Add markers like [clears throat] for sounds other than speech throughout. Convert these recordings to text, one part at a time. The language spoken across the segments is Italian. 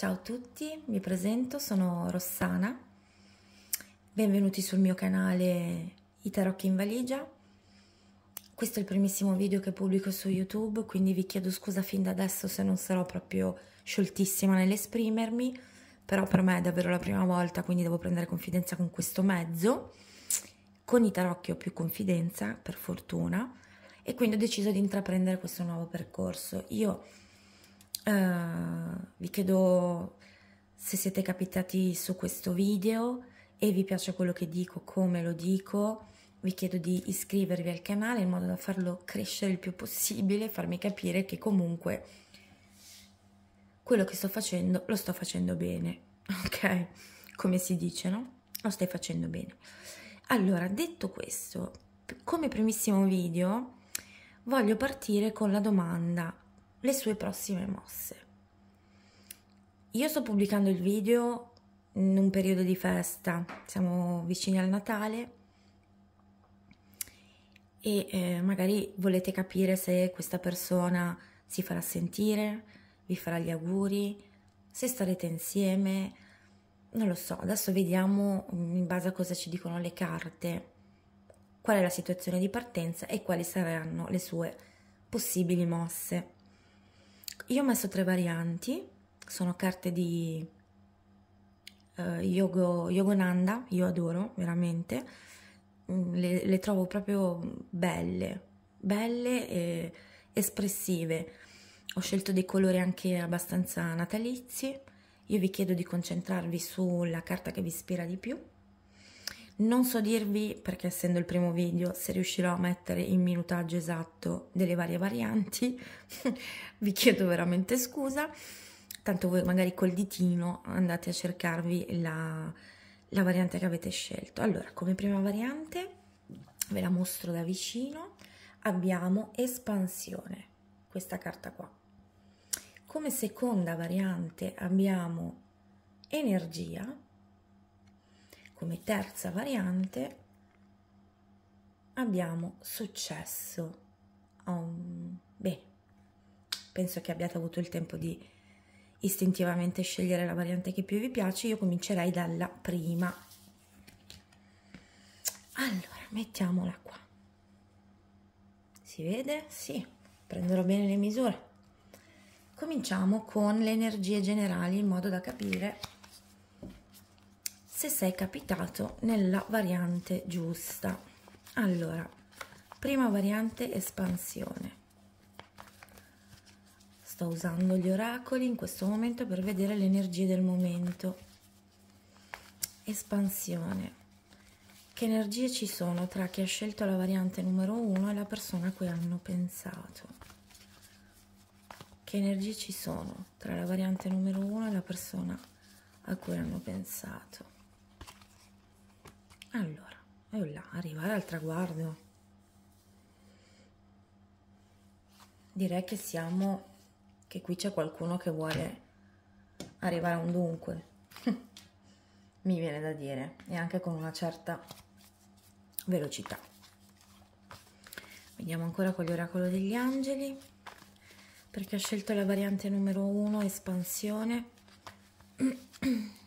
Ciao a tutti, mi presento, sono Rossana. Benvenuti sul mio canale I Tarocchi in Valigia. Questo è il primissimo video che pubblico su YouTube, quindi vi chiedo scusa fin da adesso se non sarò proprio scioltissima nell'esprimermi, però per me è davvero la prima volta, quindi devo prendere confidenza con questo mezzo. Con i tarocchi ho più confidenza, per fortuna, e quindi ho deciso di intraprendere questo nuovo percorso. Io uh, vi chiedo se siete capitati su questo video e vi piace quello che dico, come lo dico, vi chiedo di iscrivervi al canale in modo da farlo crescere il più possibile, farmi capire che comunque quello che sto facendo lo sto facendo bene, [laughs] ok? Come si dice, no? Lo stai facendo bene. Allora, detto questo, come primissimo video voglio partire con la domanda le sue prossime mosse. Io sto pubblicando il video in un periodo di festa, siamo vicini al Natale e eh, magari volete capire se questa persona si farà sentire, vi farà gli auguri, se starete insieme, non lo so, adesso vediamo mm, in base a cosa ci dicono le carte, qual è la situazione di partenza e quali saranno le sue possibili mosse. Io ho messo tre varianti, sono carte di eh, Yogo, Yogonanda, io adoro veramente, mm, le, le trovo proprio belle, belle e espressive. Ho scelto dei colori anche abbastanza natalizi. Io vi chiedo di concentrarvi sulla carta che vi ispira di più non so dirvi, perché essendo il primo video, se riuscirò a mettere il minutaggio esatto delle varie varianti, [laughs] vi chiedo veramente scusa, tanto voi magari col ditino andate a cercarvi la, la variante che avete scelto. Allora, come prima variante, ve la mostro da vicino, abbiamo espansione, questa carta qua. Come seconda variante abbiamo energia, come terza variante abbiamo successo. Um, bene, penso che abbiate avuto il tempo di istintivamente scegliere la variante che più vi piace. Io comincerei dalla prima. Allora, mettiamola qua. Si vede? Sì, prenderò bene le misure. Cominciamo con le energie generali in modo da capire se sei capitato nella variante giusta. Allora, prima variante espansione. Sto usando gli oracoli in questo momento per vedere le energie del momento. Espansione. Che energie ci sono tra chi ha scelto la variante numero 1 e la persona a cui hanno pensato? Che energie ci sono tra la variante numero 1 e la persona a cui hanno pensato? Allora, è là, arrivare al traguardo. Direi che siamo, che qui c'è qualcuno che vuole arrivare a un dunque, [laughs] mi viene da dire, e anche con una certa velocità. Vediamo ancora con l'oracolo degli angeli, perché ho scelto la variante numero 1, espansione. [clears throat]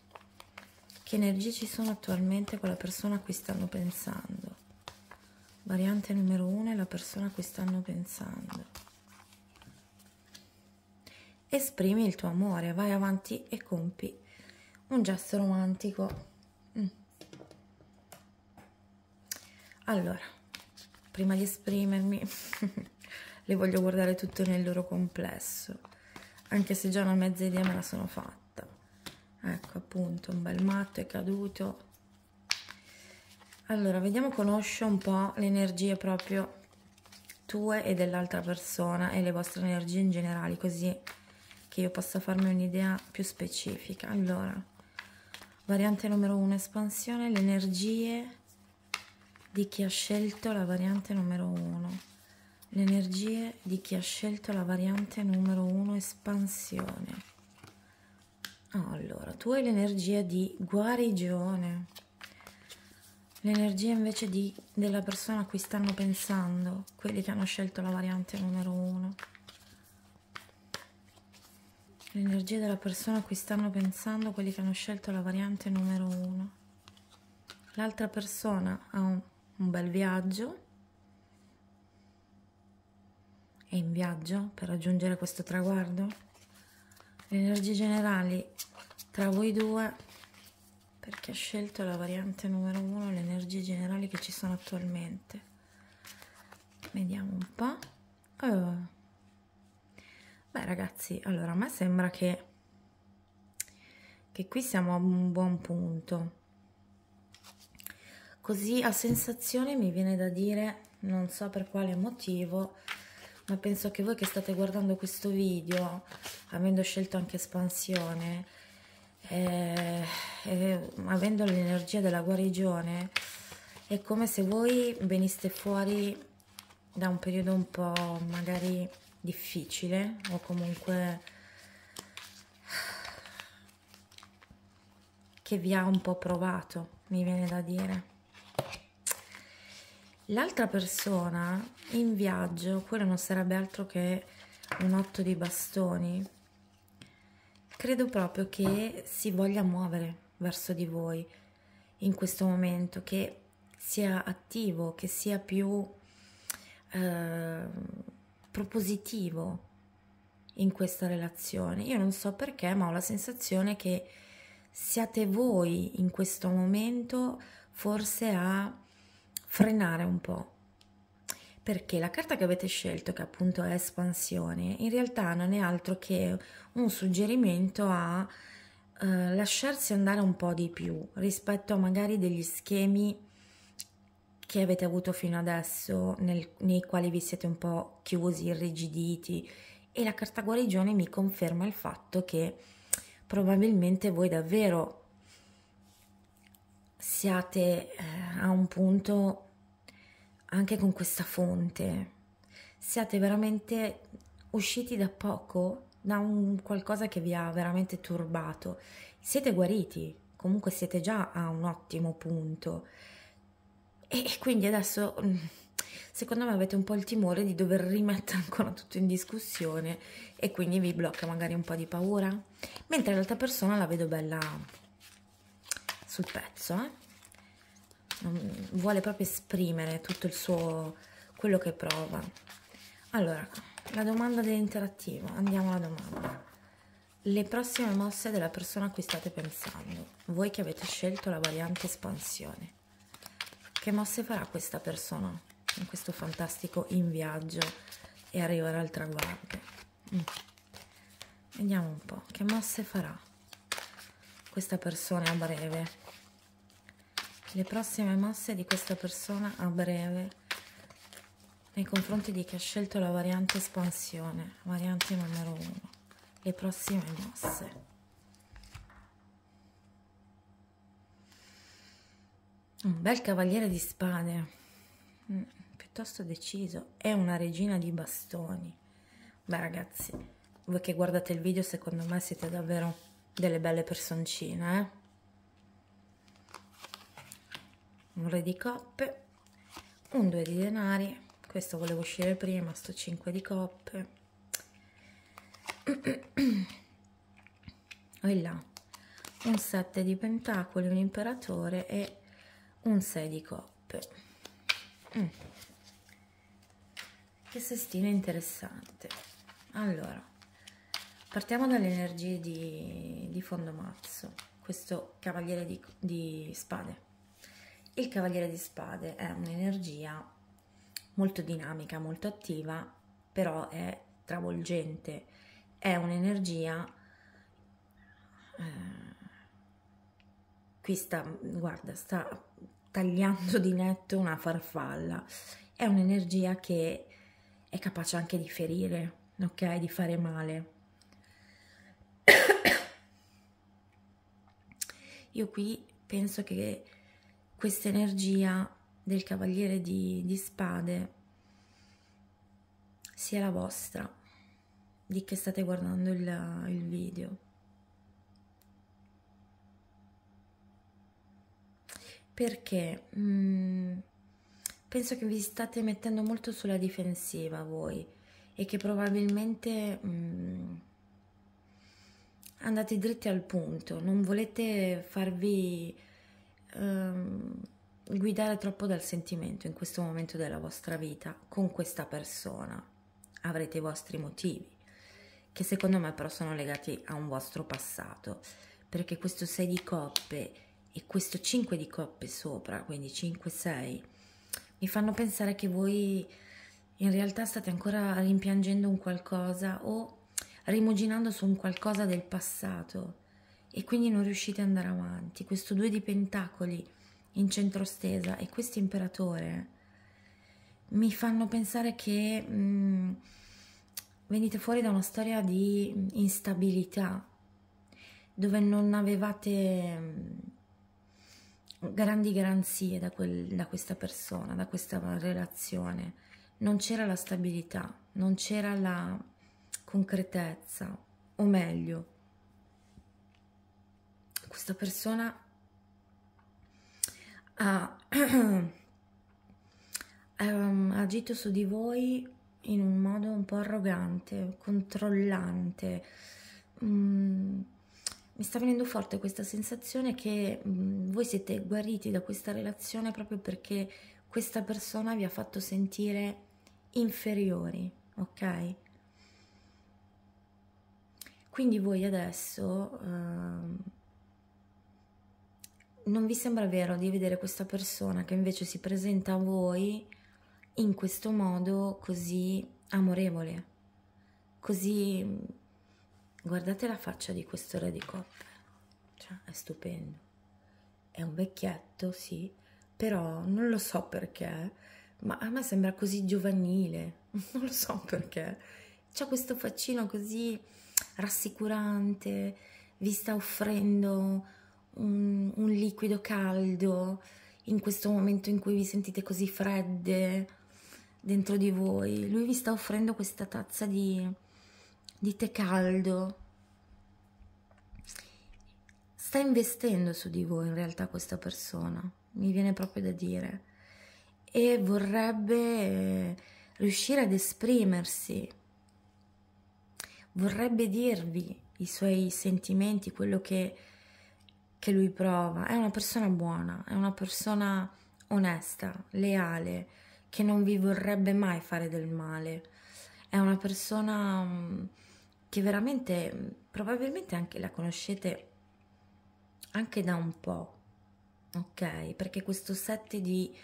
Che energie ci sono attualmente con la persona a cui stanno pensando? Variante numero 1 è la persona a cui stanno pensando. Esprimi il tuo amore, vai avanti e compi un gesto romantico. Mm. Allora, prima di esprimermi, [laughs] le voglio guardare tutto nel loro complesso, anche se già una mezza idea me la sono fatta ecco appunto un bel matto è caduto allora vediamo conosce un po' le energie proprio tue e dell'altra persona e le vostre energie in generale così che io possa farmi un'idea più specifica allora variante numero 1 espansione le energie di chi ha scelto la variante numero 1 le energie di chi ha scelto la variante numero 1 espansione allora, tu hai l'energia di guarigione, l'energia invece di, della persona a cui stanno pensando, quelli che hanno scelto la variante numero uno. L'energia della persona a cui stanno pensando, quelli che hanno scelto la variante numero uno. L'altra persona ha un, un bel viaggio, è in viaggio per raggiungere questo traguardo? le energie generali tra voi due perché ha scelto la variante numero uno le energie generali che ci sono attualmente vediamo un po' oh. beh ragazzi allora a me sembra che che qui siamo a un buon punto così a sensazione mi viene da dire non so per quale motivo ma penso che voi che state guardando questo video, avendo scelto anche espansione, eh, eh, avendo l'energia della guarigione, è come se voi veniste fuori da un periodo un po' magari difficile o comunque che vi ha un po' provato, mi viene da dire l'altra persona in viaggio, quello non sarebbe altro che un otto di bastoni, credo proprio che si voglia muovere verso di voi in questo momento, che sia attivo, che sia più eh, propositivo in questa relazione. Io non so perché, ma ho la sensazione che siate voi in questo momento forse a frenare un po', perché la carta che avete scelto, che appunto è espansione, in realtà non è altro che un suggerimento a eh, lasciarsi andare un po' di più rispetto a magari degli schemi che avete avuto fino adesso, nel, nei quali vi siete un po' chiusi, irrigiditi, e la carta guarigione mi conferma il fatto che probabilmente voi davvero siate eh, a un punto anche con questa fonte, siate veramente usciti da poco, da un qualcosa che vi ha veramente turbato, siete guariti, comunque siete già a un ottimo punto e, e quindi adesso mm, secondo me avete un po' il timore di dover rimettere [laughs] ancora tutto in discussione e quindi vi blocca magari un po' di paura, mentre l'altra persona la vedo bella sul pezzo, eh? vuole proprio esprimere tutto il suo, quello che prova. Allora, la domanda dell'interattivo, andiamo alla domanda. Le prossime mosse della persona a cui state pensando, voi che avete scelto la variante espansione, che mosse farà questa persona in questo fantastico in viaggio e arriverà al traguardo? Mm. Vediamo un po' che mosse farà questa persona a breve le prossime mosse di questa persona a breve nei confronti di chi ha scelto la variante espansione, variante numero uno, le prossime mosse. Un bel cavaliere di spade, mm, piuttosto deciso, è una regina di bastoni. Beh ragazzi, voi che guardate il video secondo me siete davvero delle belle personcine, eh? un re di coppe un due di denari questo volevo uscire prima sto 5 di coppe e [clears throat] là un 7 di pentacoli un imperatore e un 6 di coppe mm. che sestino interessante allora partiamo dalle energie di, di fondo mazzo questo cavaliere di, di spade il cavaliere di spade è un'energia molto dinamica, molto attiva, però è travolgente, è un'energia... Eh, qui sta, guarda, sta tagliando di netto una farfalla, è un'energia che è capace anche di ferire, ok? Di fare male. [coughs] Io qui penso che questa energia del cavaliere di, di spade sia la vostra, di che state guardando il, il video. Perché mh, mm, penso che vi state mettendo molto sulla difensiva voi e che probabilmente mh, mm, andate dritti al punto, non volete farvi ehm, guidare troppo dal sentimento in questo momento della vostra vita con questa persona. Avrete i vostri motivi, che secondo me però sono legati a un vostro passato, perché questo 6 di coppe e questo 5 di coppe sopra, quindi 5-6, mi fanno pensare che voi in realtà state ancora rimpiangendo un qualcosa o rimuginando su un qualcosa del passato e quindi non riuscite ad andare avanti. Questo due di pentacoli in centrostesa e questo imperatore mi fanno pensare che mh, mm, venite fuori da una storia di instabilità dove non avevate mm, grandi garanzie da, quel, da questa persona, da questa relazione. Non c'era la stabilità, non c'era la concretezza, o meglio, questa persona ha, ha [clears throat] ehm, agito su di voi in un modo un po' arrogante, controllante. Mm, mi sta venendo forte questa sensazione che mm, voi siete guariti da questa relazione proprio perché questa persona vi ha fatto sentire inferiori, ok? Quindi voi adesso... Uh, non vi sembra vero di vedere questa persona che invece si presenta a voi in questo modo così amorevole, così... Guardate la faccia di questo re di coppe, cioè è stupendo. È un vecchietto, sì, però non lo so perché, ma a me sembra così giovanile, [laughs] non lo so perché. C'è questo faccino così rassicurante, vi sta offrendo un, un liquido caldo in questo momento in cui vi sentite così fredde dentro di voi. Lui vi sta offrendo questa tazza di, di tè caldo. Sta investendo su di voi in realtà questa persona, mi viene proprio da dire. E vorrebbe eh, riuscire ad esprimersi, vorrebbe dirvi i suoi sentimenti, quello che che lui prova, è una persona buona, è una persona onesta, leale, che non vi vorrebbe mai fare del male. È una persona mm, che veramente, probabilmente anche la conoscete anche da un po', ok? Perché questo sette di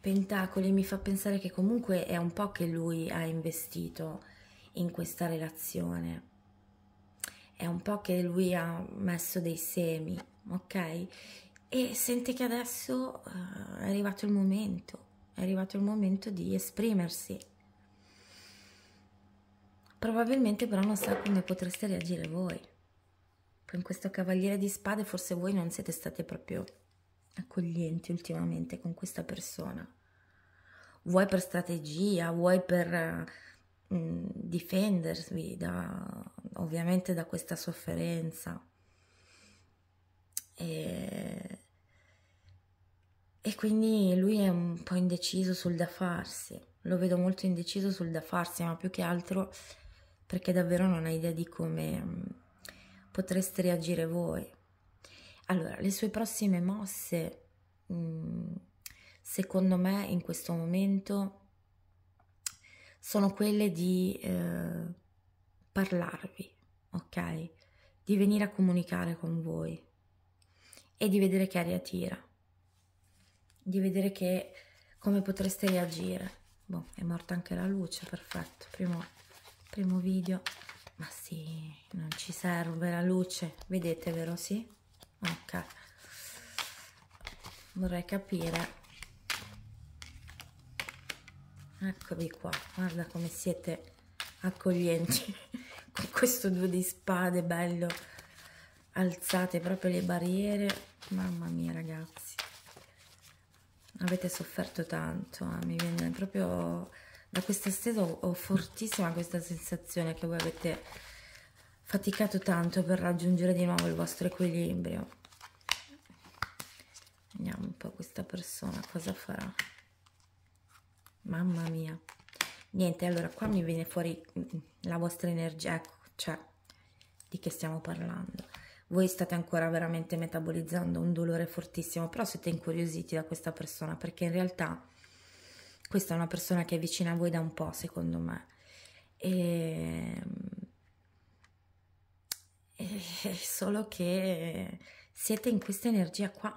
pentacoli mi fa pensare che comunque è un po' che lui ha investito in questa relazione è un po' che lui ha messo dei semi, ok? E sente che adesso uh, è arrivato il momento, è arrivato il momento di esprimersi. Probabilmente però non sa come potreste reagire voi. Con questo cavaliere di spade forse voi non siete stati proprio accoglienti ultimamente con questa persona. Vuoi per strategia, vuoi per eh, mh, mm, difendervi da, ovviamente da questa sofferenza. E, e quindi lui è un po' indeciso sul da farsi, lo vedo molto indeciso sul da farsi, ma più che altro perché davvero non ha idea di come mm, potreste reagire voi. Allora, le sue prossime mosse, mm, secondo me, in questo momento sono quelle di eh, parlarvi, ok? Di venire a comunicare con voi e di vedere che aria tira, di vedere che come potreste reagire. Boh, è morta anche la luce, perfetto. Primo, primo video. Ma sì, non ci serve la luce. Vedete, vero? Sì? Ok. Vorrei capire eccovi qua guarda come siete accoglienti [laughs] con questo due di spade bello alzate proprio le barriere mamma mia ragazzi avete sofferto tanto eh? mi viene proprio da questa stesa ho, ho fortissima questa sensazione che voi avete faticato tanto per raggiungere di nuovo il vostro equilibrio vediamo un po' questa persona cosa farà mamma mia niente allora qua mi viene fuori mm, la vostra energia ecco cioè di che stiamo parlando voi state ancora veramente metabolizzando un dolore fortissimo però siete incuriositi da questa persona perché in realtà questa è una persona che è vicina a voi da un po' secondo me e, ehm, e eh, solo che siete in questa energia qua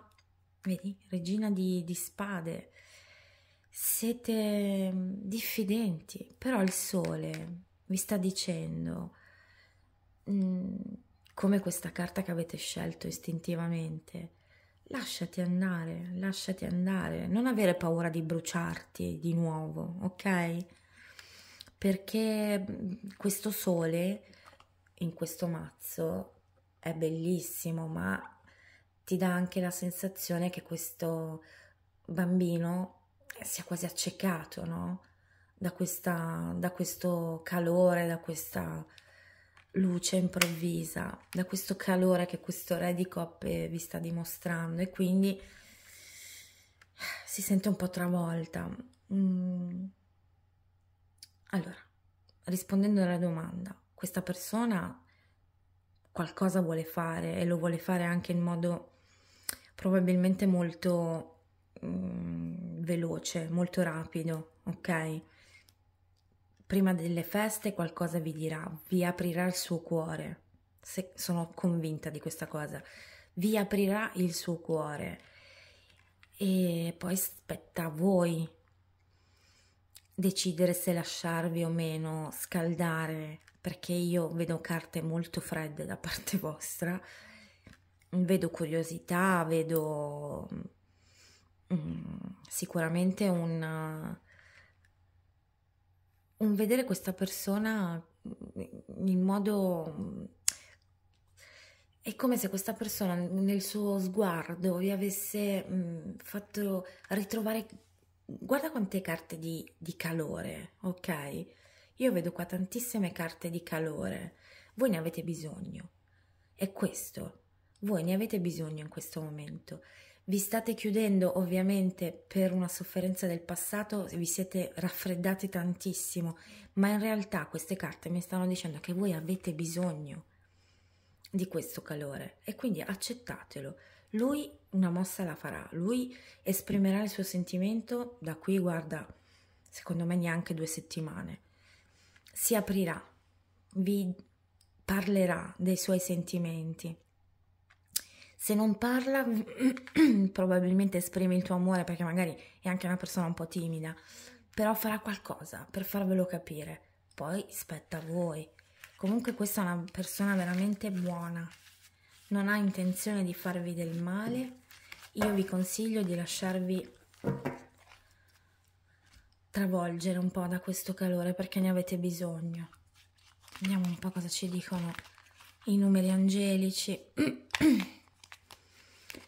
vedi regina di, di spade siete mm, diffidenti, però il sole vi sta dicendo, mm, come questa carta che avete scelto istintivamente, lasciati andare, lasciati andare, non avere paura di bruciarti di nuovo, ok? Perché mm, questo sole in questo mazzo è bellissimo, ma ti dà anche la sensazione che questo bambino sia quasi accecato, no? Da, questa, da questo calore, da questa luce improvvisa, da questo calore che questo re di coppe vi sta dimostrando e quindi si sente un po' travolta. Mm. Allora, rispondendo alla domanda, questa persona qualcosa vuole fare e lo vuole fare anche in modo probabilmente molto Mm, veloce, molto rapido, ok? Prima delle feste qualcosa vi dirà, vi aprirà il suo cuore, Se, sono convinta di questa cosa, vi aprirà il suo cuore e poi spetta a voi decidere se lasciarvi o meno scaldare perché io vedo carte molto fredde da [laughs] parte vostra vedo curiosità vedo mm, Mm, sicuramente un, un vedere questa persona in modo... È come se questa persona nel suo sguardo vi avesse mh, mm, fatto ritrovare... Guarda quante carte di, di, calore, ok? Io vedo qua tantissime carte di calore. Voi ne avete bisogno. È questo. Voi ne avete bisogno in questo momento. Vi state chiudendo ovviamente per una sofferenza del passato, vi siete raffreddati tantissimo, ma in realtà queste carte mi stanno dicendo che voi avete bisogno di questo calore e quindi accettatelo. Lui una mossa la farà, lui esprimerà il suo sentimento da qui, guarda, secondo me neanche due settimane. Si aprirà, vi parlerà dei suoi sentimenti se non parla [clears throat] probabilmente esprime il tuo amore perché magari è anche una persona un po' timida, però farà qualcosa per farvelo capire, poi spetta a voi. Comunque questa è una persona veramente buona, non ha intenzione di farvi del male, io vi consiglio di lasciarvi travolgere un po' da questo calore perché ne avete bisogno. Vediamo un po' cosa ci dicono i numeri angelici. [clears throat]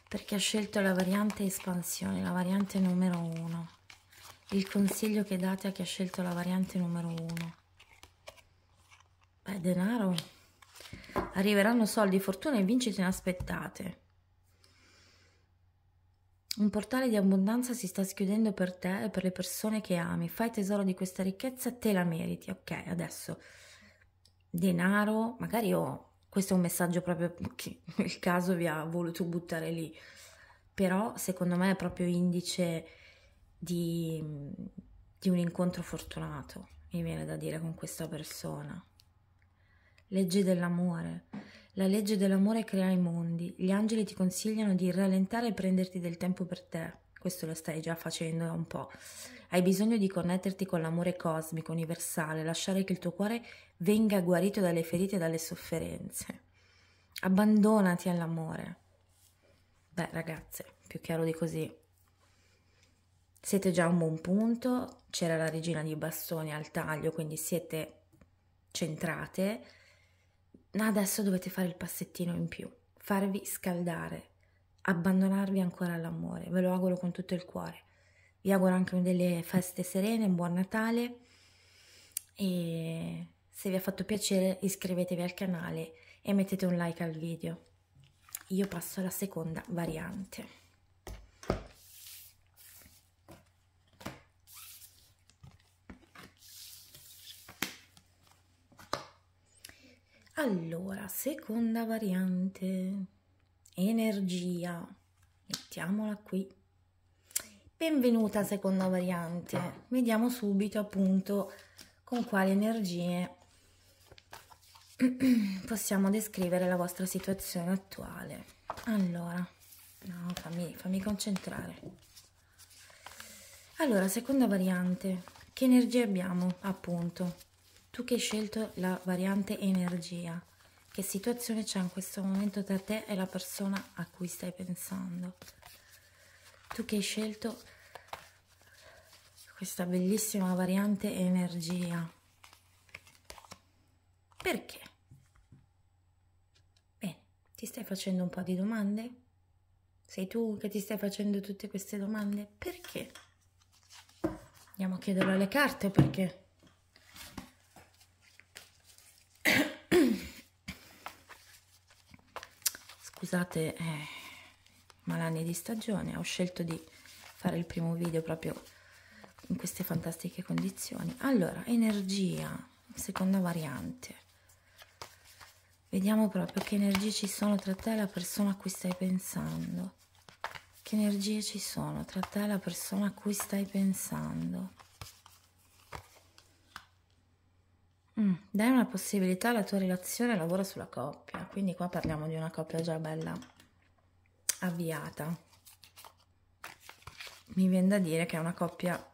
perché ha scelto la variante espansione, la variante numero 1. Il consiglio che date a chi ha scelto la variante numero 1. Beh, denaro. Arriveranno soldi, fortuna e vincite inaspettate. Un portale di abbondanza si sta schiudendo per te e per le persone che ami. Fai tesoro di questa ricchezza, te la meriti. Ok, adesso denaro, magari ho questo è un messaggio proprio che il [laughs] caso vi ha voluto buttare lì, però secondo me è proprio indice di, di un incontro fortunato, mi viene da dire, con questa persona. Legge dell'amore. La legge dell'amore crea i mondi. Gli angeli ti consigliano di rallentare e prenderti del tempo per te questo lo stai già facendo da un po'. Hai bisogno di connetterti con l'amore cosmico, universale, lasciare che il tuo cuore venga guarito dalle ferite e dalle sofferenze. Abbandonati all'amore. Beh, ragazze, più chiaro di così. Siete già a un buon punto, c'era la regina di bastoni al taglio, quindi siete centrate. Adesso dovete fare il passettino in più, farvi scaldare, abbandonarvi ancora all'amore, ve lo auguro con tutto il cuore. Vi auguro anche delle feste serene, un buon Natale e se vi ha fatto piacere iscrivetevi al canale e mettete un like al video. Io passo alla seconda variante. Allora, seconda variante energia, mettiamola qui. Benvenuta seconda variante, vediamo subito appunto con quali energie [clears throat] possiamo descrivere la vostra situazione attuale. Allora, no, fammi, fammi concentrare. Allora, seconda variante, che energie abbiamo appunto? Tu che hai scelto la variante energia che situazione c'è in questo momento tra te e la persona a cui stai pensando. Tu che hai scelto questa bellissima variante energia. Perché? Bene, ti stai facendo un po' di domande? Sei tu che ti stai facendo tutte queste domande? Perché? Andiamo a chiederlo alle carte perché. scusate eh, malanni di stagione ho scelto di fare il primo video proprio in queste fantastiche condizioni allora energia seconda variante vediamo proprio che energie ci sono tra te e la persona a cui stai pensando che energie ci sono tra te e la persona a cui stai pensando Mm, dai una possibilità alla tua relazione lavora sulla coppia, quindi qua parliamo di una coppia già bella avviata. Mi viene da dire che è una coppia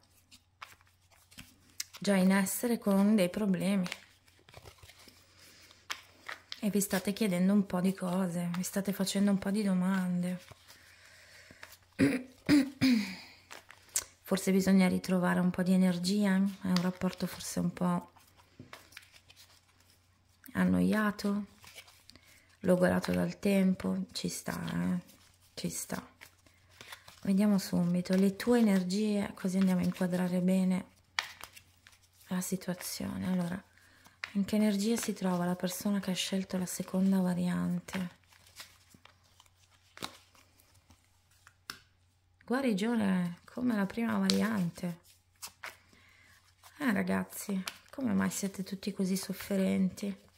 già in essere con dei problemi e vi state chiedendo un po' di cose, vi state facendo un po' di domande. [coughs] Forse bisogna ritrovare un po' di energia, è un rapporto forse un po' annoiato, logorato dal tempo, ci sta, eh? ci sta. Vediamo subito le tue energie, così andiamo a inquadrare bene la situazione. Allora, in che energia si trova la persona che ha scelto la seconda variante? Guarigione come la prima variante. Eh ragazzi, come mai siete tutti così sofferenti?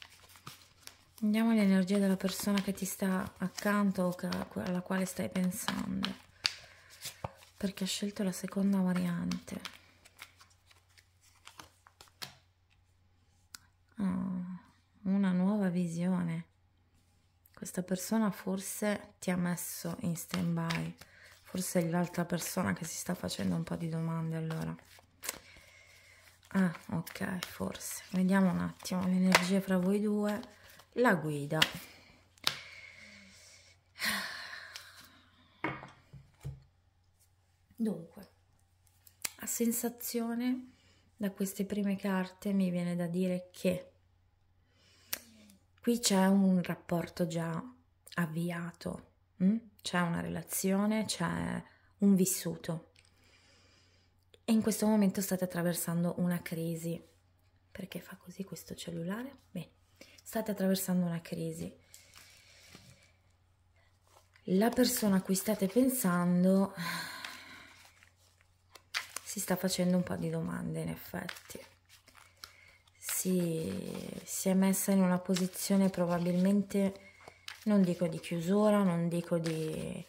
Andiamo all'energia della persona che ti sta accanto o alla quale stai pensando, perché ha scelto la seconda variante. Oh, una nuova visione. Questa persona forse ti ha messo in stand-by, forse è l'altra persona che si sta facendo un po' di domande allora. Ah, ok, forse. Vediamo un attimo l'energia fra voi due la guida dunque a sensazione da queste prime carte mi viene da dire che qui c'è un rapporto già avviato mm? c'è una relazione c'è un vissuto e in questo momento state attraversando una crisi perché fa così questo cellulare bene state attraversando una crisi. La persona a cui state pensando si sta facendo un po' di domande in effetti. Si, si è messa in una posizione probabilmente, non dico di chiusura, non dico di,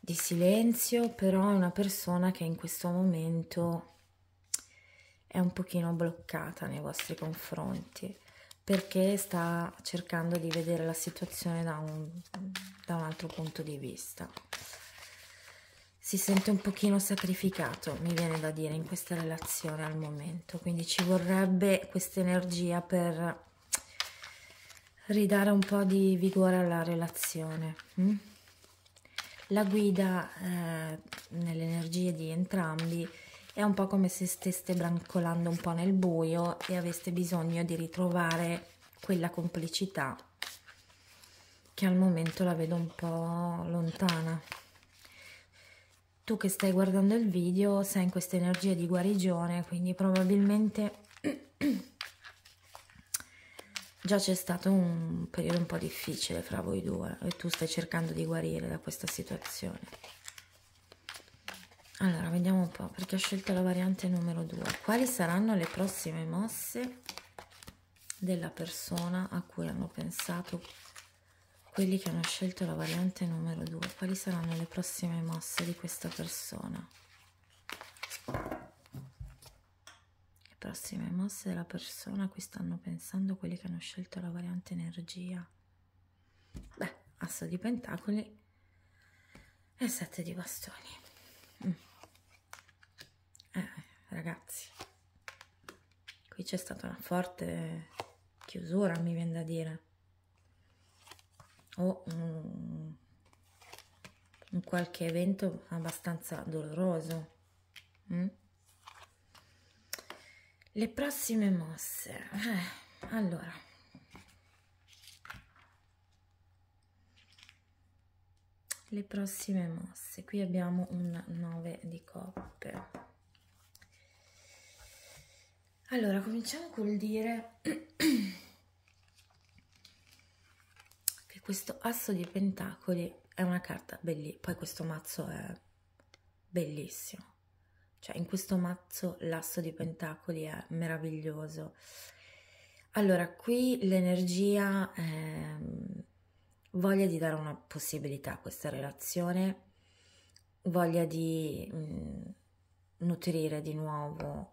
di silenzio, però è una persona che in questo momento è un pochino bloccata nei vostri confronti perché sta cercando di vedere la situazione da un, da un altro punto di vista. Si sente un pochino sacrificato, mi viene da dire, in questa relazione al momento, quindi ci vorrebbe questa energia per ridare un po' di vigore alla relazione. Mm? La guida eh, nelle energie di entrambi è un po' come se steste brancolando un po' nel buio e aveste bisogno di ritrovare quella complicità che al momento la vedo un po' lontana. Tu che stai guardando il video sei in questa energia di guarigione, quindi probabilmente [clears throat] già c'è stato un periodo un po' difficile fra voi due e tu stai cercando di guarire da questa situazione allora vediamo un po' perché ho scelto la variante numero 2 quali saranno le prossime mosse della persona a cui hanno pensato quelli che hanno scelto la variante numero 2 quali saranno le prossime mosse di questa persona le prossime mosse della persona a cui stanno pensando quelli che hanno scelto la variante energia beh asso di pentacoli e sette di bastoni mm ragazzi qui c'è stata una forte chiusura mi viene da dire o un, un qualche evento abbastanza doloroso mm? le prossime mosse eh, allora le prossime mosse qui abbiamo un 9 di coppe allora, cominciamo col dire [clears throat] che questo asso di pentacoli è una carta bellissima, poi questo mazzo è bellissimo, cioè in questo mazzo l'asso di pentacoli è meraviglioso. Allora, qui l'energia eh, voglia di dare una possibilità a questa relazione, voglia di mh, mm, nutrire di nuovo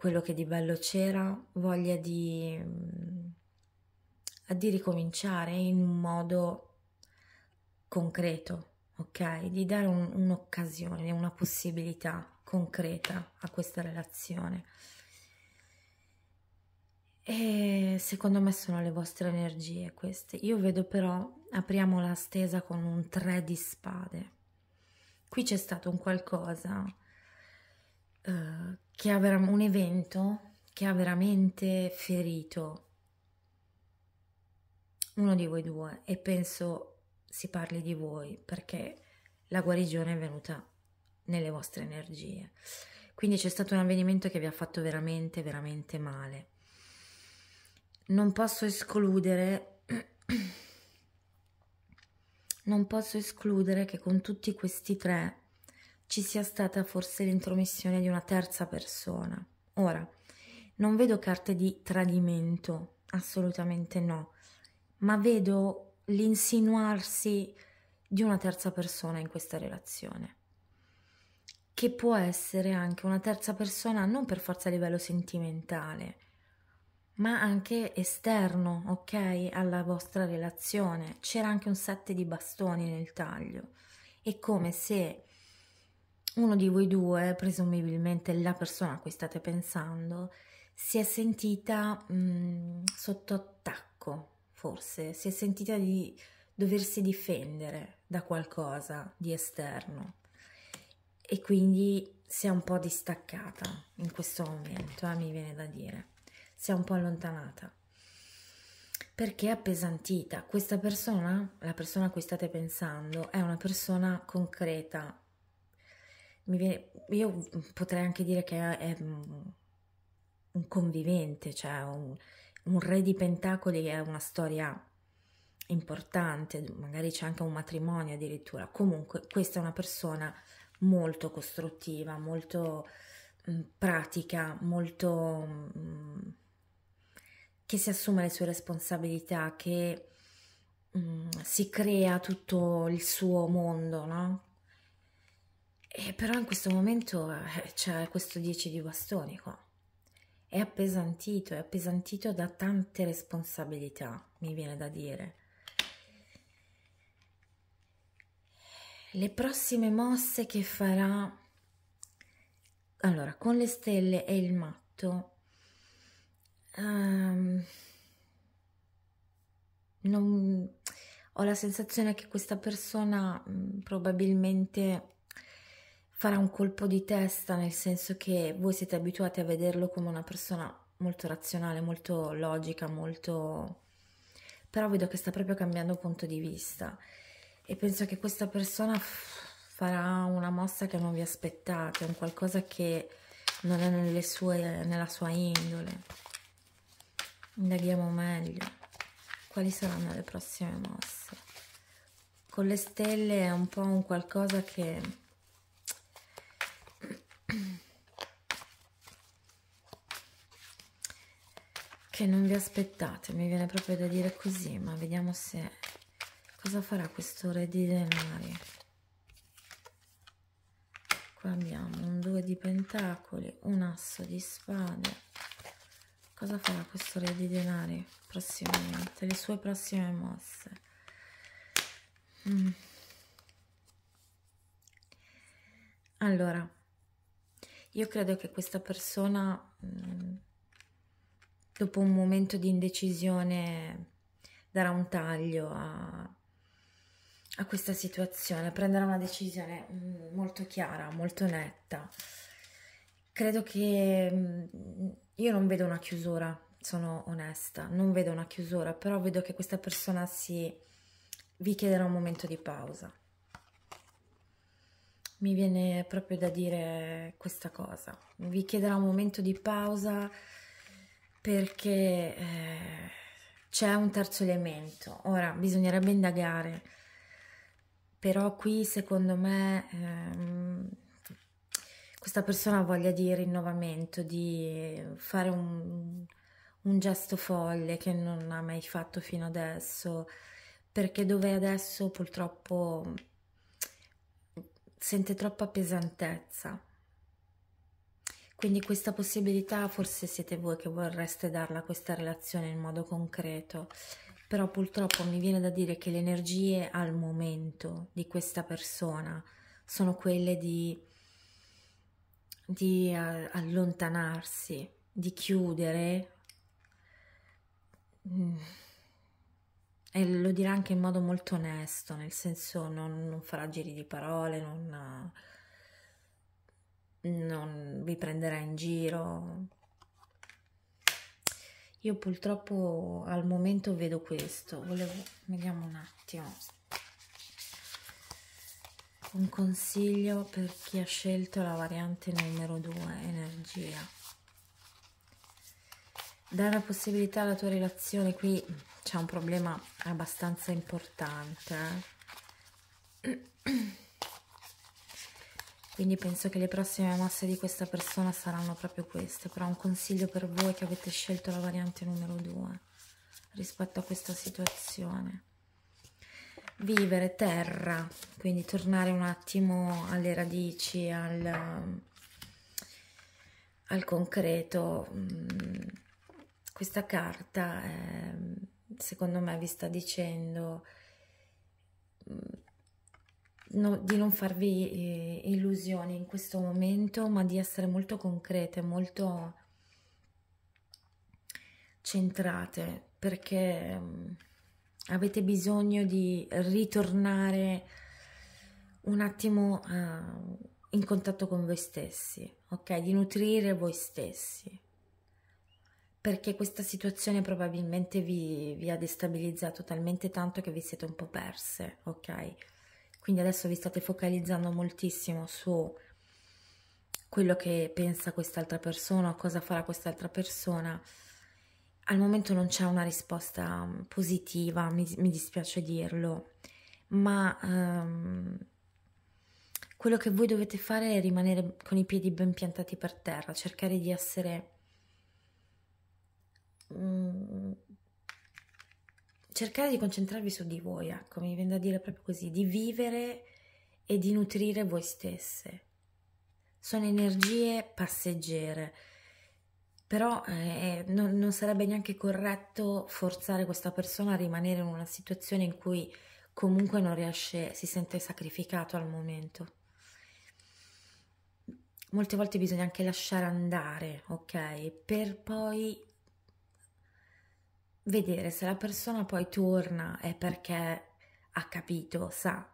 quello che di bello c'era, voglia di, mm, di ricominciare in un modo concreto, ok? Di dare un, un'occasione, una possibilità concreta a questa relazione. E secondo me sono le vostre energie queste. Io vedo però, apriamo la stesa con un tre di spade. Qui c'è stato un qualcosa eh, che ha vera- un evento che ha veramente ferito uno di voi due e penso si parli di voi perché la guarigione è venuta nelle vostre energie. Quindi c'è stato un avvenimento che vi ha fatto veramente, veramente male. Non posso escludere, [clears throat] non posso escludere che con tutti questi tre ci sia stata forse l'intromissione di una terza persona. Ora, non vedo carte di tradimento, assolutamente no, ma vedo l'insinuarsi di una terza persona in questa relazione, che può essere anche una terza persona non per forza a livello sentimentale, ma anche esterno, ok, alla vostra relazione. C'era anche un sette di bastoni nel taglio. È come se uno di voi due, presumibilmente la persona a cui state pensando, si è sentita mh, mm, sotto attacco, forse, si è sentita di doversi difendere da qualcosa di esterno e quindi si è un po' distaccata in questo momento, eh, mi viene da dire, si è un po' allontanata perché è appesantita. Questa persona, la persona a cui state pensando, è una persona concreta, viene, io potrei anche dire che è, è un convivente, cioè un, un re di pentacoli è una storia importante, magari c'è anche un matrimonio addirittura. Comunque questa è una persona molto costruttiva, molto mm, pratica, molto mm, che si assume le sue responsabilità, che mh, mm, si crea tutto il suo mondo, no? E eh, però in questo momento eh, c'è questo 10 di bastoni qua. È appesantito, è appesantito da tante responsabilità, mi viene da dire. Le prossime mosse che farà... Allora, con le stelle e il matto... Um, non, ho la sensazione che questa persona mh, mm, probabilmente farà un colpo di testa, nel senso che voi siete abituati a vederlo come una persona molto razionale, molto logica, molto... però vedo che sta proprio cambiando punto di vista e penso che questa persona farà una mossa che non vi aspettate, un qualcosa che non è sue, nella sua indole. Indaghiamo meglio. Quali saranno le prossime mosse? Con le stelle è un po' un qualcosa che che non vi aspettate, mi viene proprio da dire così, ma vediamo se cosa farà questo re di denari. Qua abbiamo un due di pentacoli, un asso di spade. Cosa farà questo re di denari prossimamente? Le sue prossime mosse. Mm. Allora, io credo che questa persona mm, dopo un momento di indecisione darà un taglio a, a questa situazione, prenderà una decisione mm, molto chiara, molto netta. Credo che mm, io non vedo una chiusura, sono onesta, non vedo una chiusura, però vedo che questa persona si vi chiederà un momento di pausa mi viene proprio da dire questa cosa. Vi chiederò un momento di pausa perché eh, c'è un terzo elemento. Ora bisognerebbe indagare, però qui secondo me ehm, questa persona ha voglia di rinnovamento, di fare un, un gesto folle che non ha mai fatto fino adesso, perché dove adesso purtroppo sente troppa pesantezza. Quindi questa possibilità forse siete voi che vorreste darla a questa relazione in modo concreto, però purtroppo mi viene da dire che le energie al momento di questa persona sono quelle di, di eh, allontanarsi, di chiudere mm, e lo dirà anche in modo molto onesto, nel senso non, non farà giri di parole, non, non vi prenderà in giro. Io purtroppo al momento vedo questo, volevo, vediamo un attimo, un consiglio per chi ha scelto la variante numero 2, energia dare la possibilità alla tua relazione qui c'è un problema abbastanza importante eh. [clears throat] quindi penso che le prossime mosse di questa persona saranno proprio queste però un consiglio per voi che avete scelto la variante numero 2 rispetto a questa situazione vivere terra quindi tornare un attimo alle radici al, al concreto mm, questa carta eh, secondo me vi sta dicendo mm, no, di non farvi eh, illusioni in questo momento ma di essere molto concrete molto centrate perché um, avete bisogno di ritornare un attimo uh, in contatto con voi stessi ok di nutrire voi stessi perché questa situazione probabilmente vi, vi ha destabilizzato talmente tanto che vi siete un po' perse, ok? Quindi adesso vi state focalizzando moltissimo su quello che pensa quest'altra persona cosa farà quest'altra persona. Al momento non c'è una risposta mm, positiva, mi, mi dispiace dirlo, ma um, quello che voi dovete fare è rimanere con i piedi ben piantati per terra, cercare di essere Mm, cercare di concentrarvi su di voi, ecco, mi viene da dire proprio così, di vivere e di nutrire voi stesse. Sono energie passeggere, però eh, eh, non, non, sarebbe neanche corretto forzare questa persona a rimanere in una situazione in cui comunque non riesce, si sente sacrificato al momento. Molte volte bisogna anche lasciare andare, ok? Per poi vedere se la persona poi torna è perché ha capito, sa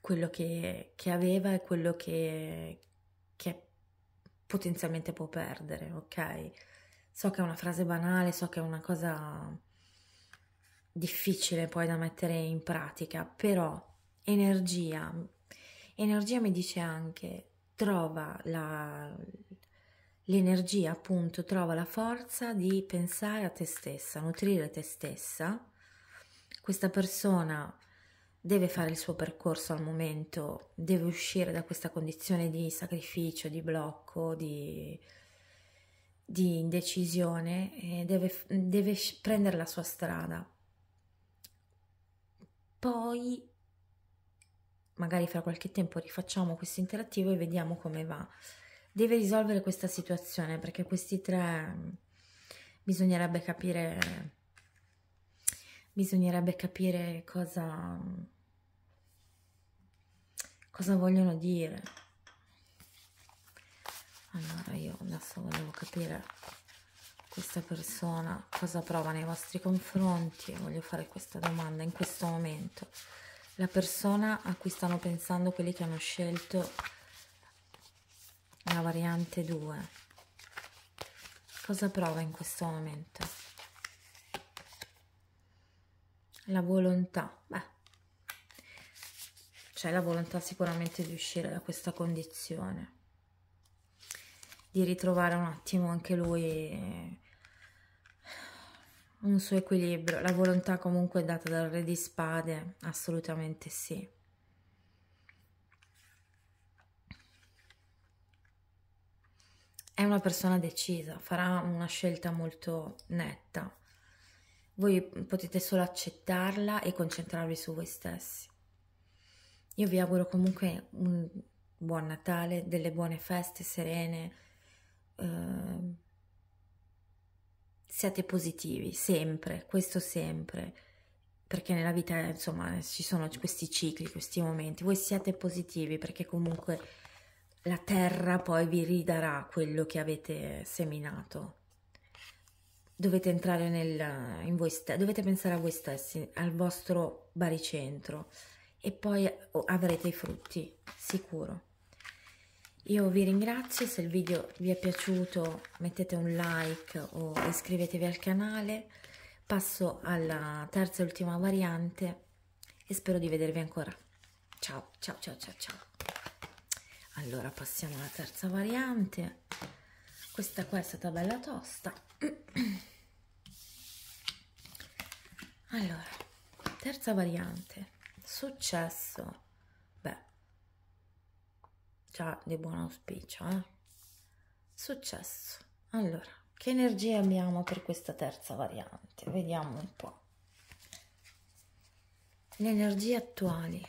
quello che, che aveva e quello che, che potenzialmente può perdere, ok? So che è una frase banale, so che è una cosa difficile poi da mettere in pratica, però energia, energia mi dice anche trova la, l'energia appunto trova la forza di pensare a te stessa, nutrire te stessa. Questa persona deve fare il suo percorso al momento, deve uscire da questa condizione di sacrificio, di blocco, di, di indecisione, deve, deve prendere la sua strada. Poi magari fra qualche tempo rifacciamo questo interattivo e vediamo come va deve risolvere questa situazione perché questi tre mm, bisognerebbe capire bisognerebbe capire cosa mm, cosa vogliono dire allora io adesso volevo capire questa persona cosa prova nei vostri confronti voglio fare questa domanda in questo momento la persona a cui stanno pensando quelli che hanno scelto la variante 2 cosa prova in questo momento la volontà beh c'è la volontà sicuramente di uscire da questa condizione di ritrovare un attimo anche lui un suo equilibrio la volontà comunque è data dal re di spade assolutamente sì è una persona decisa, farà una scelta molto netta. Voi potete solo accettarla e concentrarvi su voi stessi. Io vi auguro comunque un buon Natale, delle buone feste serene. Eh, siate positivi, sempre, questo sempre, perché nella vita, insomma, ci sono questi cicli, questi momenti. Voi siate positivi perché comunque la terra poi vi ridarà quello che avete seminato. Dovete entrare nel, in voi stessi, dovete pensare a voi stessi, al vostro baricentro e poi oh, avrete i frutti, sicuro. Io vi ringrazio, se il video vi è piaciuto mettete un like o iscrivetevi al canale. Passo alla terza e ultima variante e spero di vedervi ancora. Ciao, ciao, ciao, ciao, ciao allora passiamo alla terza variante questa qua è stata bella tosta [clears throat] allora terza variante successo beh già di buon auspicio eh? successo allora che energie abbiamo per questa terza variante vediamo un po le energie attuali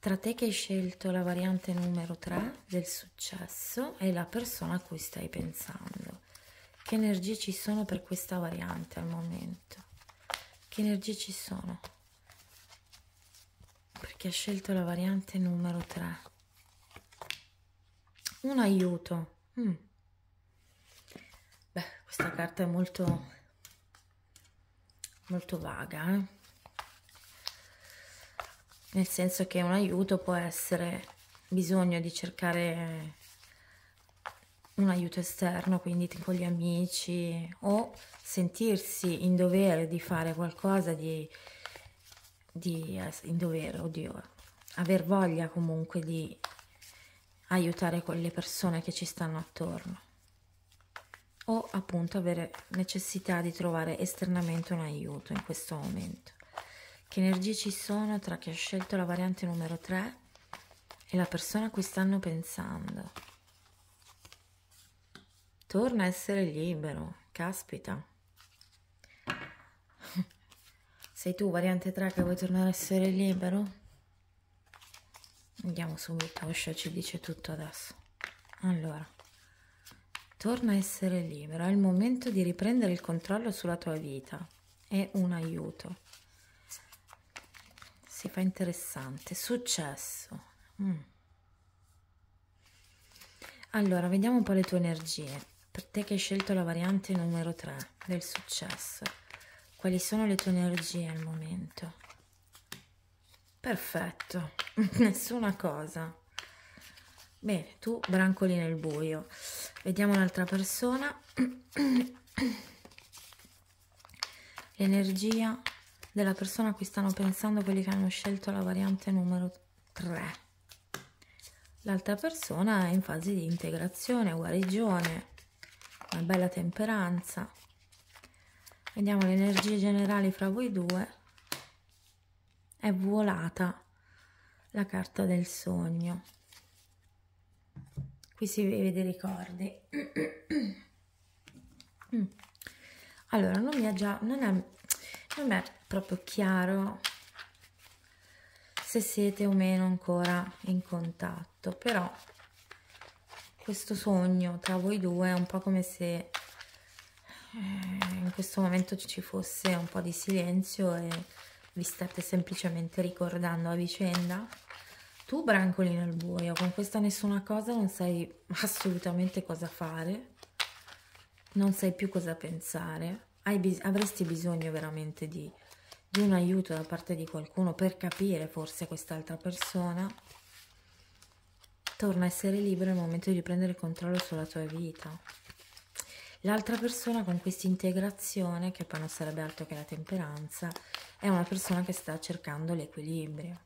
tra te che hai scelto la variante numero 3 del successo e la persona a cui stai pensando. Che energie ci sono per questa variante al momento? Che energie ci sono? Perché ha scelto la variante numero 3. Un aiuto. Mm. Beh, questa carta è molto, molto vaga, eh? nel senso che un aiuto può essere bisogno di cercare un aiuto esterno, quindi con gli amici o sentirsi in dovere di fare qualcosa di, di eh, in dovere, oddio, aver voglia comunque di aiutare quelle persone che ci stanno attorno o appunto avere necessità di trovare esternamente un aiuto in questo momento. Che energie ci sono tra chi ha scelto la variante numero 3 e la persona a cui stanno pensando? Torna a essere libero, caspita. [laughs] Sei tu variante 3 che vuoi tornare a essere libero? Andiamo subito, Osha ci dice tutto adesso. Allora, torna a essere libero, è il momento di riprendere il controllo sulla tua vita È un aiuto si fa interessante successo mm. allora vediamo un po le tue energie per te che hai scelto la variante numero 3 del successo quali sono le tue energie al momento perfetto [laughs] nessuna cosa bene tu brancoli nel buio vediamo un'altra persona [clears throat] l'energia della persona a cui stanno pensando quelli che hanno scelto la variante numero 3. L'altra persona è in fase di integrazione, guarigione, una bella temperanza. Vediamo le energie generali fra voi due. È volata la carta del sogno. Qui si vede i ricordi. [clears throat] Mm. Allora, non mi ha già... Non è, non è proprio chiaro se siete o meno ancora in contatto, però questo sogno tra voi due è un po' come se eh, in questo momento ci fosse un po' di silenzio e vi state semplicemente ricordando a vicenda. Tu brancoli nel buio, con questa nessuna cosa non sai assolutamente cosa fare, non sai più cosa pensare, bis avresti bisogno veramente di di un aiuto da parte di qualcuno per capire forse quest'altra persona, torna a essere libero al momento di prendere controllo sulla tua vita. L'altra persona con questa integrazione, che poi non sarebbe altro che la temperanza, è una persona che sta cercando l'equilibrio.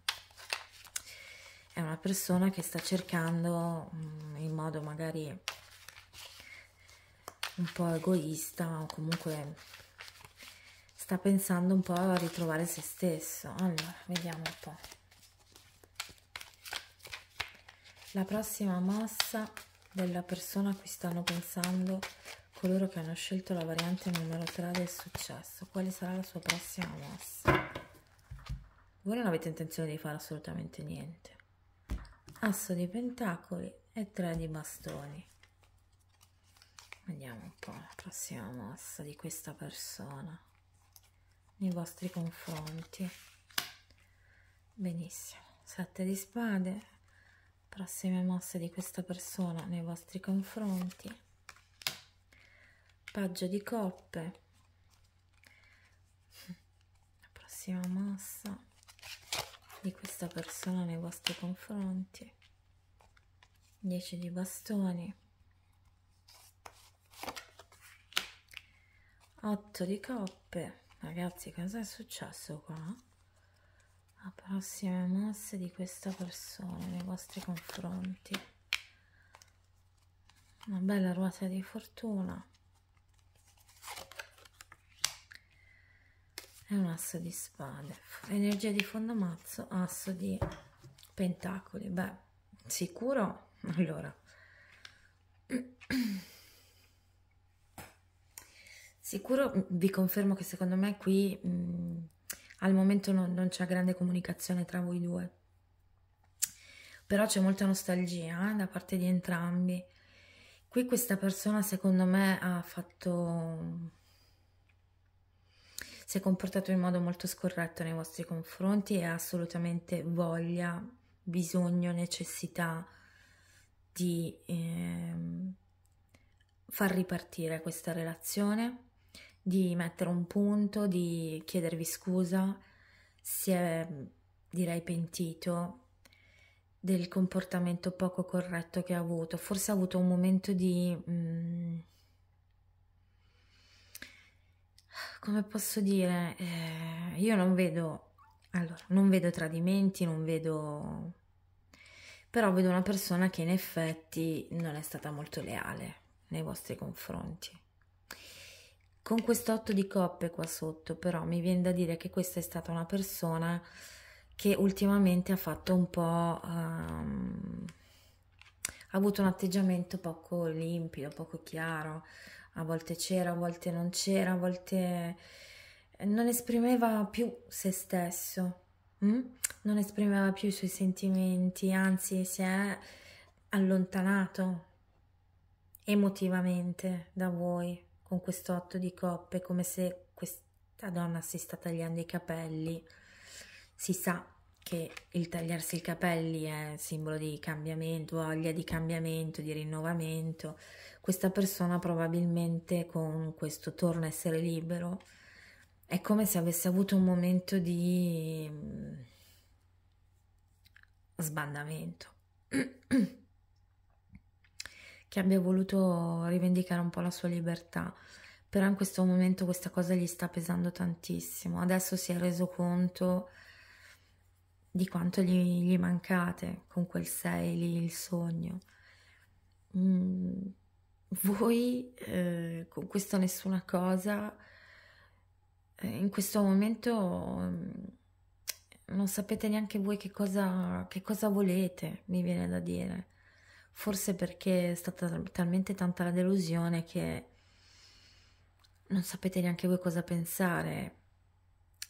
È una persona che sta cercando mm, in modo magari un po' egoista o comunque sta pensando un po' a ritrovare se stesso. Allora, vediamo un po'. La prossima mossa della persona a cui stanno pensando coloro che hanno scelto la variante numero 3 del successo. Quale sarà la sua prossima mossa? Voi non avete intenzione di fare assolutamente niente. Asso di pentacoli e 3 di bastoni. Vediamo un po' la prossima mossa di questa persona nei vostri confronti benissimo sette di spade prossime mosse di questa persona nei vostri confronti paggio di coppe la prossima mossa di questa persona nei vostri confronti dieci di bastoni otto di coppe Ragazzi, cosa è successo qua? la prossima mossa di questa persona nei vostri confronti. Una bella ruota di fortuna. E un asso di spade. Energia di fondo mazzo, asso di pentacoli. Beh, sicuro? Allora... [clears throat] Sicuro mm, vi confermo che secondo me qui mh, mm, al momento non, non c'è grande comunicazione tra voi due, però c'è molta nostalgia eh, da parte di entrambi. Qui questa persona secondo me ha fatto... si è comportato in modo molto scorretto nei vostri confronti e ha assolutamente voglia, bisogno, necessità di... Ehm, far ripartire questa relazione di mettere un punto, di chiedervi scusa, si è direi pentito del comportamento poco corretto che ha avuto, forse ha avuto un momento di... Mm, come posso dire? Eh, io non vedo... Allora, non vedo tradimenti, non vedo... Però vedo una persona che in effetti non è stata molto leale nei vostri confronti. Con quest'otto di coppe qua sotto però mi viene da dire che questa è stata una persona che ultimamente ha fatto un po'... Um, ha avuto un atteggiamento poco limpido, poco chiaro, a volte c'era, a volte non c'era, a volte eh, non esprimeva più se stesso, mh? Mm? non esprimeva più i suoi sentimenti, anzi si è allontanato emotivamente da voi con questo atto di coppe, come se questa donna si sta tagliando i capelli. Si sa che il tagliarsi i capelli è simbolo di cambiamento, voglia di cambiamento, di rinnovamento. Questa persona probabilmente con questo torna a essere libero. È come se avesse avuto un momento di mm, sbandamento. [clears throat] che abbia voluto rivendicare un po' la sua libertà, però in questo momento questa cosa gli sta pesando tantissimo, adesso si è reso conto di quanto gli, gli mancate con quel 6 lì, il sogno. Mm, voi eh, con questo nessuna cosa, eh, in questo momento... Mm, non sapete neanche voi che cosa, che cosa volete, mi viene da dire forse perché è stata talmente tanta la delusione che non sapete neanche voi cosa pensare.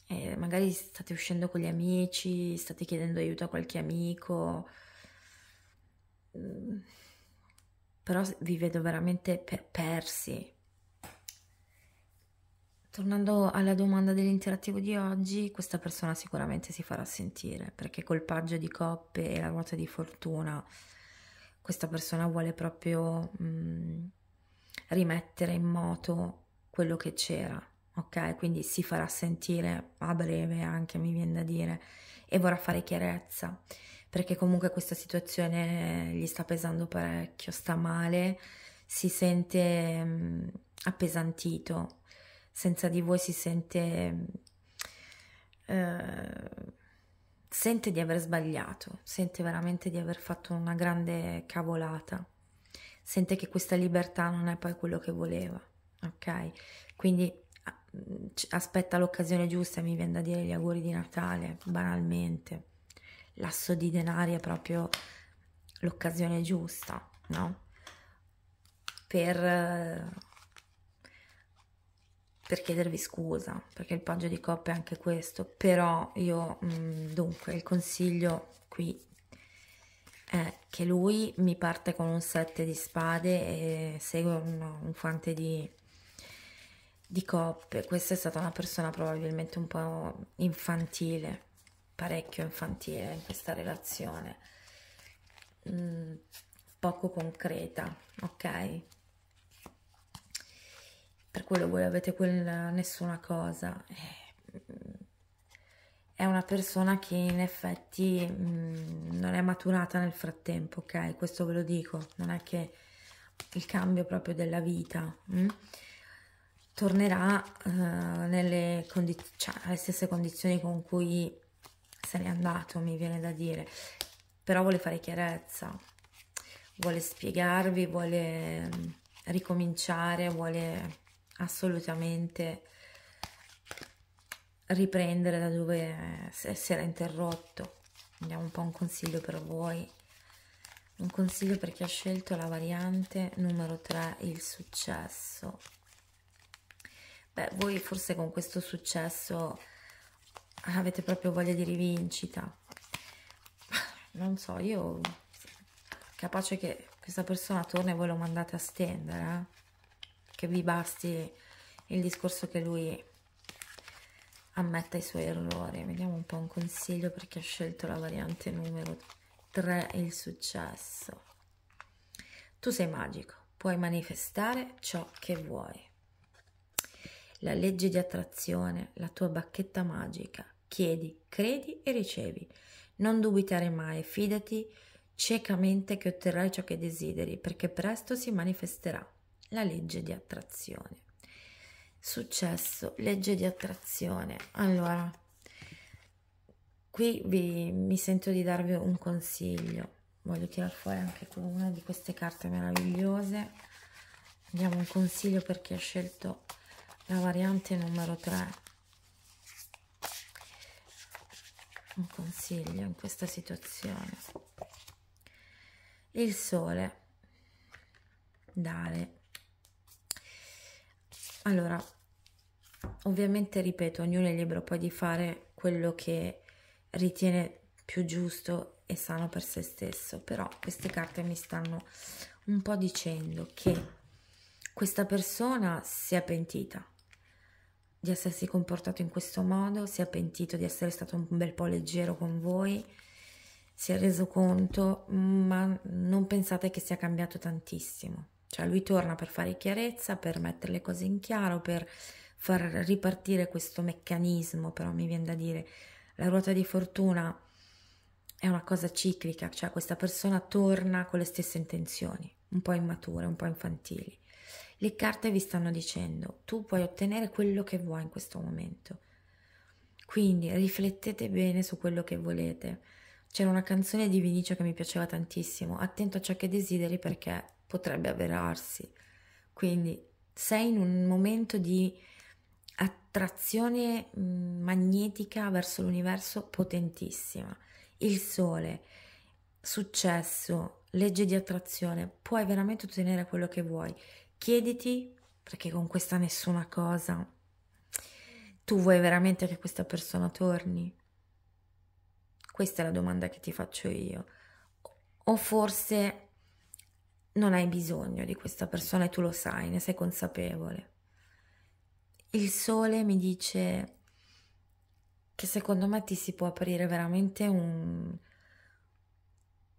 E magari state uscendo con gli amici, state chiedendo aiuto a qualche amico, mm. però vi vedo veramente per persi. Tornando alla domanda dell'interattivo di oggi, questa persona sicuramente si farà sentire perché col paggio di coppe e la ruota di fortuna questa persona vuole proprio mh, mm, rimettere in moto quello che c'era, ok? Quindi si farà sentire a breve anche, mi viene da dire, e vorrà fare chiarezza, perché comunque questa situazione gli sta pesando parecchio, sta male, si sente mh, mm, appesantito, senza di voi si sente... Mm, eh, sente di aver sbagliato, sente veramente di aver fatto una grande cavolata, sente che questa libertà non è poi quello che voleva, ok? Quindi mm, aspetta l'occasione giusta, mi viene da dire gli auguri di Natale, banalmente. L'asso di denari è proprio l'occasione giusta, no? Per eh, per chiedervi scusa, perché il paggio di coppe è anche questo, però io, mh, mm, dunque, il consiglio qui è che lui mi parte con un 7 di spade e segue un, un fante di, di coppe, questa è stata una persona probabilmente un po' infantile, parecchio infantile in questa relazione, mh, mm, poco concreta, ok? per quello voi avete quella nessuna cosa eh, mm, è una persona che in effetti mm, non è maturata nel frattempo ok questo ve lo dico non è che il cambio proprio della vita mh? Mm? tornerà uh, nelle, cioè, alle stesse condizioni con cui se n'è andato, mi viene da dire, però vuole fare chiarezza, vuole spiegarvi, vuole ricominciare, vuole assolutamente riprendere da dove eh, si era interrotto andiamo un po' un consiglio per voi un consiglio per chi ha scelto la variante numero 3 il successo beh voi forse con questo successo avete proprio voglia di rivincita non so io capace che questa persona torna e voi lo mandate a stendere eh? che vi basti il discorso che lui ammetta i suoi errori. Vediamo un po' un consiglio perché ha scelto la variante numero 3, il successo. Tu sei magico, puoi manifestare ciò che vuoi. La legge di attrazione, la tua bacchetta magica. Chiedi, credi e ricevi. Non dubitare mai, fidati ciecamente che otterrai ciò che desideri, perché presto si manifesterà la legge di attrazione. Successo, legge di attrazione. Allora, qui vi, mi sento di darvi un consiglio. Voglio tirare fuori anche una di queste carte meravigliose. Diamo un consiglio per chi ha scelto la variante numero 3. Un consiglio in questa situazione. Il sole dare allora ovviamente ripeto ognuno è libero poi di fare quello che ritiene più giusto e sano per se stesso però queste carte mi stanno un po' dicendo che questa persona si è pentita di essersi comportato in questo modo, si è pentito di essere stato un bel po' leggero con voi, si è reso conto, ma non pensate che sia cambiato tantissimo. Cioè lui torna per fare chiarezza, per mettere le cose in chiaro, per far ripartire questo meccanismo, però mi viene da dire, la ruota di fortuna è una cosa ciclica, cioè questa persona torna con le stesse intenzioni, un po' immature, un po' infantili. Le carte vi stanno dicendo, tu puoi ottenere quello che vuoi in questo momento. Quindi riflettete bene su quello che volete. C'era una canzone di Vinicio che mi piaceva tantissimo, attento a ciò che desideri perché potrebbe avverarsi. Quindi sei in un momento di attrazione mm, magnetica verso l'universo potentissima. Il sole, successo, legge di attrazione, puoi veramente ottenere quello che vuoi. Chiediti, perché con questa nessuna cosa, tu vuoi veramente che questa persona torni? Questa è la domanda che ti faccio io. O forse non hai bisogno di questa persona e tu lo sai, ne sei consapevole. Il sole mi dice che secondo me ti si può aprire veramente un,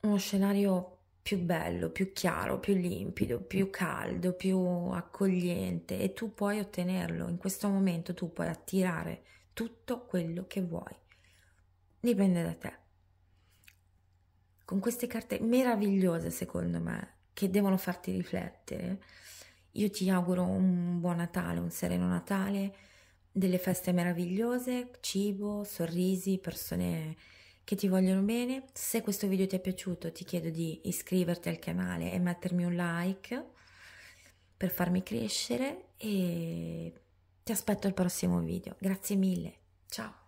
uno scenario più bello, più chiaro, più limpido, più caldo, più accogliente e tu puoi ottenerlo. In questo momento tu puoi attirare tutto quello che vuoi. Dipende da te. Con queste carte meravigliose, secondo me, che devono farti riflettere. Io ti auguro un buon Natale, un sereno Natale, delle feste meravigliose, cibo, sorrisi, persone che ti vogliono bene. Se questo video ti è piaciuto ti chiedo di iscriverti al canale e mettermi un like per farmi crescere e ti aspetto al prossimo video. Grazie mille, ciao!